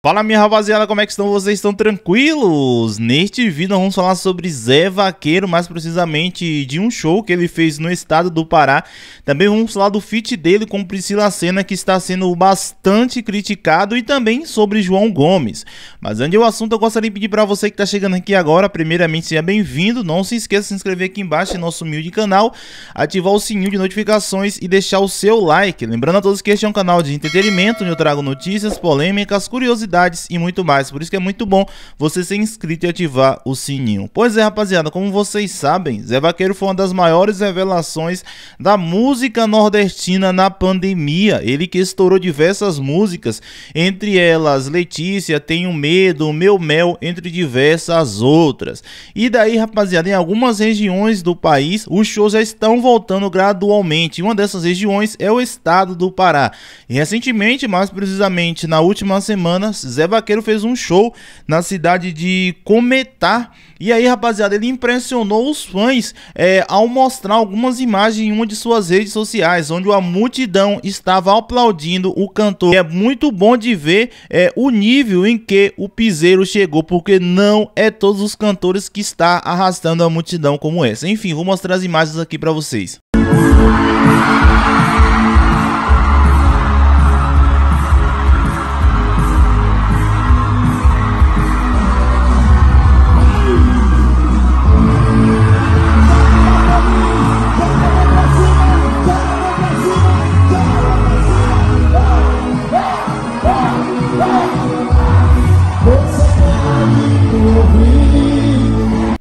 Fala minha rapaziada, como é que estão? Vocês estão tranquilos? Neste vídeo vamos falar sobre Zé Vaqueiro, mais precisamente de um show que ele fez no estado do Pará. Também vamos falar do feat dele com Priscila Senna, que está sendo bastante criticado, e também sobre João Gomes. Mas antes do assunto, eu gostaria de pedir para você que está chegando aqui agora, primeiramente seja bem-vindo. Não se esqueça de se inscrever aqui embaixo em nosso humilde canal, ativar o sininho de notificações e deixar o seu like. Lembrando a todos que este é um canal de entretenimento, onde eu trago notícias, polêmicas, curiosidades curiosidades e muito mais. Por isso que é muito bom você ser inscrito e ativar o sininho. Pois é, rapaziada, como vocês sabem, Zé Vaqueiro foi uma das maiores revelações da música nordestina na pandemia. Ele que estourou diversas músicas, entre elas Letícia, Tenho Medo, Meu Mel, entre diversas outras. E daí, rapaziada, em algumas regiões do país, os shows já estão voltando gradualmente. Uma dessas regiões é o estado do Pará. E recentemente, mais precisamente na última semana, anos, Zé Vaqueiro fez um show na cidade de Cometá. E aí, rapaziada, ele impressionou os fãs é, ao mostrar algumas imagens em uma de suas redes sociais, onde a multidão estava aplaudindo o cantor. E é muito bom de ver é, o nível em que o Piseiro chegou, porque não é todos os cantores que está arrastando a multidão como essa. Enfim, vou mostrar as imagens aqui para vocês. Música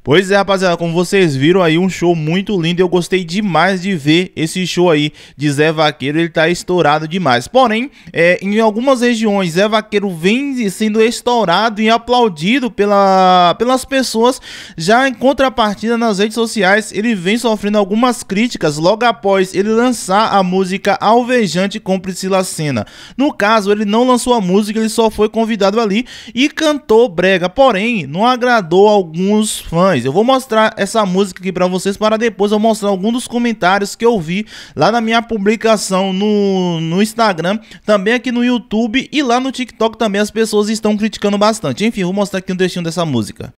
Pois é, rapaziada, como vocês viram aí, um show muito lindo. Eu gostei demais de ver esse show aí de Zé Vaqueiro. Ele tá estourado demais. Porém, é, em algumas regiões, Zé Vaqueiro vem sendo estourado e aplaudido pela, pelas pessoas. Já em contrapartida, nas redes sociais, ele vem sofrendo algumas críticas logo após ele lançar a música Alvejante com Priscila Senna. No caso, ele não lançou a música, ele só foi convidado ali e cantou brega. Porém, não agradou alguns fãs. Eu vou mostrar essa música aqui pra vocês para depois eu mostrar alguns dos comentários que eu vi lá na minha publicação no, no Instagram, também aqui no YouTube e lá no TikTok também as pessoas estão criticando bastante. Enfim, vou mostrar aqui um trechinho dessa música.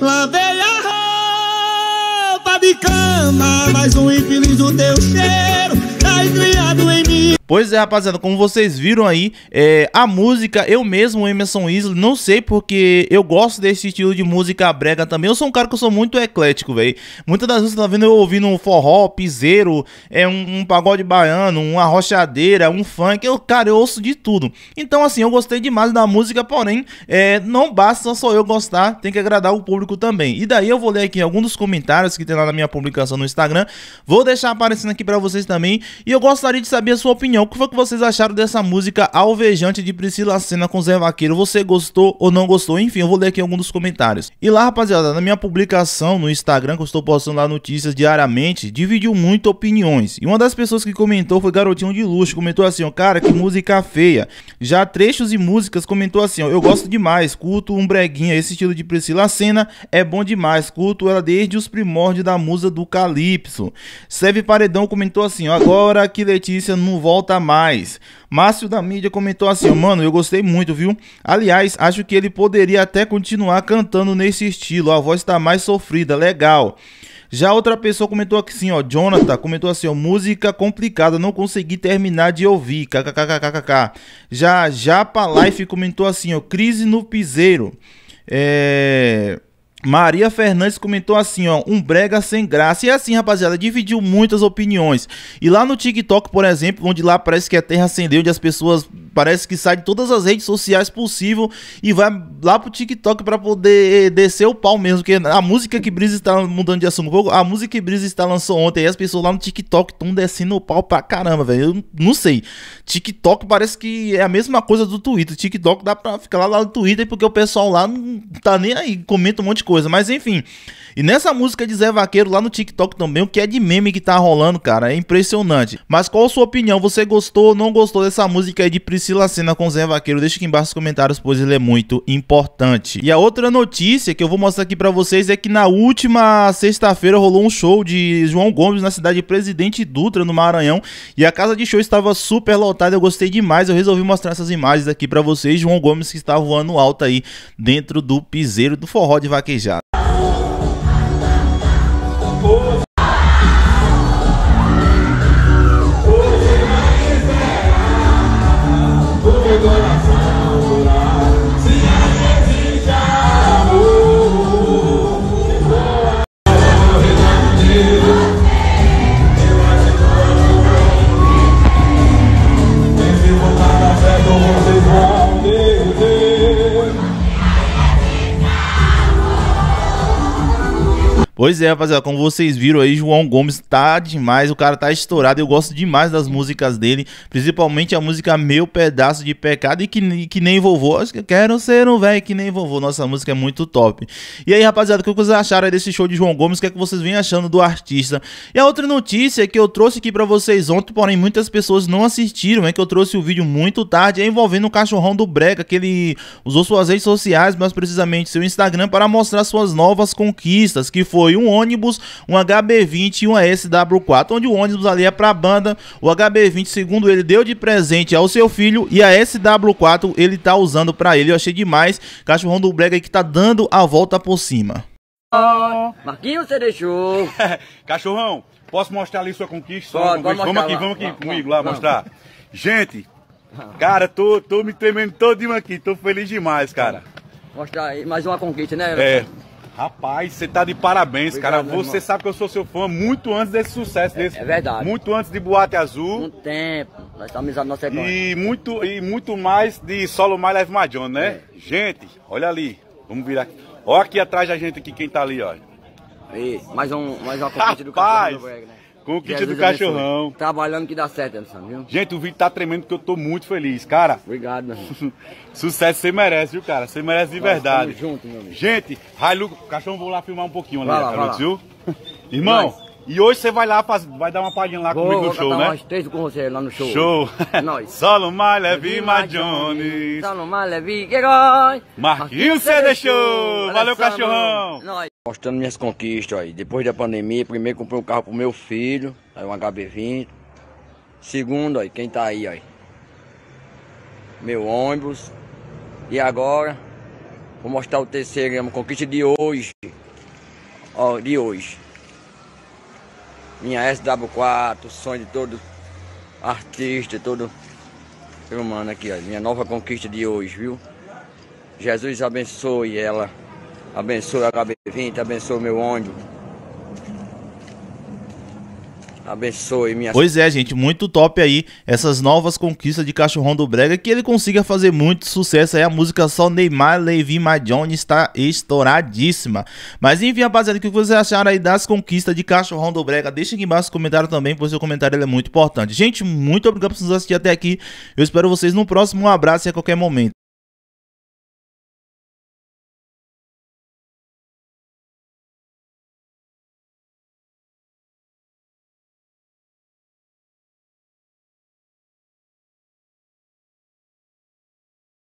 Lavei a roupa de cama, mais um infeliz do teu cheiro. Pois é, rapaziada, como vocês viram aí, é, a música, eu mesmo, Emerson Weasley, não sei porque eu gosto desse estilo de música brega também. Eu sou um cara que eu sou muito eclético, velho. Muitas das vezes você tá vendo eu ouvindo um forró, piseiro, é, um, um pagode baiano, uma rochadeira, um funk. Eu, cara, eu ouço de tudo. Então, assim, eu gostei demais da música, porém, é, não basta só eu gostar, tem que agradar o público também. E daí eu vou ler aqui alguns dos comentários que tem lá na minha publicação no Instagram. Vou deixar aparecendo aqui para vocês também. E eu gostaria de saber a sua opinião opinião, o que foi que vocês acharam dessa música alvejante de Priscila Senna com Zé Vaqueiro? Você gostou ou não gostou? Enfim, eu vou ler aqui alguns dos comentários. E lá, rapaziada, na minha publicação no Instagram, que eu estou postando lá notícias diariamente, dividiu muito opiniões. E uma das pessoas que comentou foi Garotinho de Luxo, comentou assim, ó, cara, que música feia. Já trechos e músicas comentou assim, ó, eu gosto demais, culto um breguinha, esse estilo de Priscila Senna é bom demais, culto ela desde os primórdios da musa do Calypso. Serve Paredão comentou assim, ó, agora que Letícia não volta volta mais. Márcio da mídia comentou assim: Mano, eu gostei muito, viu? Aliás, acho que ele poderia até continuar cantando nesse estilo. A voz tá mais sofrida, legal. Já outra pessoa comentou assim, ó, Jonathan comentou assim, ó, música complicada, não consegui terminar de ouvir, kkkkkkk. Já Japa Life comentou assim, ó, crise no piseiro. É... Maria Fernandes comentou assim, ó, um brega sem graça. E assim, rapaziada, dividiu muitas opiniões. E lá no TikTok, por exemplo, onde lá parece que a terra acendeu, onde as pessoas parece que sai de todas as redes sociais possível e vai lá pro TikTok para poder eh, descer o pau mesmo, porque a música que Brisa está mudando de assunto um pouco, a música que Brisa está lançou ontem, e as pessoas lá no TikTok estão descendo o pau pra caramba, velho. Eu não sei. TikTok parece que é a mesma coisa do Twitter. TikTok dá pra ficar lá, lá no Twitter porque o pessoal lá não tá nem aí, comenta um monte de coisa, mas enfim. E nessa música de Zé Vaqueiro lá no TikTok também, o que é de meme que tá rolando, cara, é impressionante. Mas qual a sua opinião? Você gostou ou não gostou dessa música aí de Brisa Priscila Senna com Zé Vaqueiro, deixa aqui embaixo os comentários, pois ele é muito importante. E a outra notícia que eu vou mostrar aqui para vocês é que na última sexta-feira rolou um show de João Gomes na cidade de Presidente Dutra, no Maranhão, e a casa de show estava super lotada, eu gostei demais, eu resolvi mostrar essas imagens aqui para vocês, João Gomes que está voando alto aí dentro do piseiro do forró de vaquejada. Pois é, rapaziada, como vocês viram aí, João Gomes tá demais, o cara tá estourado, eu gosto demais das músicas dele, principalmente a música Meu Pedaço de Pecado e que, que nem vovô, acho que quero ser um velho que nem vovô, nossa música é muito top. E aí, rapaziada, o que vocês acharam desse show de João Gomes, o que é que vocês vêm achando do artista? E a outra notícia que eu trouxe aqui para vocês ontem, porém muitas pessoas não assistiram, é que eu trouxe o vídeo muito tarde, é envolvendo o cachorrão do Brega, que ele usou suas redes sociais, mais precisamente seu Instagram, para mostrar suas novas conquistas, que foi foi um ônibus, um HB20 e uma SW4, onde o ônibus ali é para a banda, o HB20, segundo ele, deu de presente ao seu filho e a SW4 ele tá usando para ele. Eu achei demais. Cachorrão do Brega que tá dando a volta por cima. Marquinhos, você deixou. Cachorrão, posso mostrar ali sua conquista? Pode, Vamos, aqui, vamos aqui, vamos comigo lá vamos. mostrar. Gente, cara, tô, tô me tremendo todinho aqui, tô feliz demais, cara. Mostrar aí mais uma conquista, né? É. Rapaz, você tá de parabéns, Obrigado, cara. Você sabe que eu sou seu fã muito antes desse sucesso é, desse. É verdade. Muito antes de Boate Azul. Um tempo. Essa amizade nossa é E muito, e muito mais de Solo My Life Majon, né? É. Gente, olha ali. Vamos virar aqui. Olha aqui atrás da gente aqui, quem tá ali, ó. E mais, um, mais uma conquista do Capitão do Wagner. Né? Com o kit Jesus do cachorrão. Abençoe. Trabalhando que dá certo, Anderson, viu? Gente, o vídeo tá tremendo porque eu tô muito feliz, cara. Obrigado, meu irmão. Sucesso você merece, viu, cara? Você merece de verdade. Tamo junto, meu amigo. Gente, Railuco, cachorro, vou lá filmar um pouquinho ali, vai lá, viu? Irmão. E hoje você vai lá, vai dar uma palhinha lá vou, comigo no show, né? Nós três com você lá no show. Show. Nós. Solo my Levi, my Johnny. Solo my Levi, que goi. Marquinhos você deixou. Valeu, cachorrão. Nós. Mostrando minhas conquistas aí. Depois da pandemia, primeiro comprei um carro pro meu filho, aí um HB20. Segundo, aí, quem tá aí, aí? Meu ônibus. E agora, vou mostrar o terceiro, é uma conquista de hoje. Ó, de hoje. Minha SW4, sonho de todo artista, todo ser humano aqui, ó. Minha nova conquista de hoje, viu? Jesus abençoe ela. Abençoe a HB20, abençoe meu ônibus. Abençoe minha. Pois é, gente, muito top aí essas novas conquistas de Cachorrão do Brega. Que ele consiga fazer muito sucesso aí. A música só Neymar, Levi, Madone está estouradíssima. Mas enfim, rapaziada, o que vocês acharam aí das conquistas de Cachorrão do Brega? Deixa aqui embaixo o comentário também, pois seu comentário é muito importante. Gente, muito obrigado por nos assistir até aqui. Eu espero vocês no próximo. Um abraço e a qualquer momento.